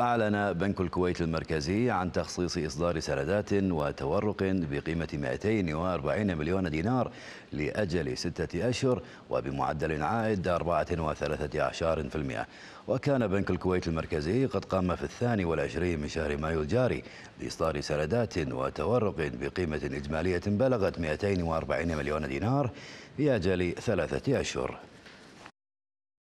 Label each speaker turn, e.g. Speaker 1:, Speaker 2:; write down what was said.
Speaker 1: أعلن بنك الكويت المركزي عن تخصيص إصدار سندات وتورق بقيمة 240 مليون دينار لأجل ستة أشهر وبمعدل عائد 4.13% وكان بنك الكويت المركزي قد قام في الثاني والعشرين من شهر مايو الجاري بإصدار سندات وتورق بقيمة إجمالية بلغت 240 مليون دينار لأجل ثلاثة أشهر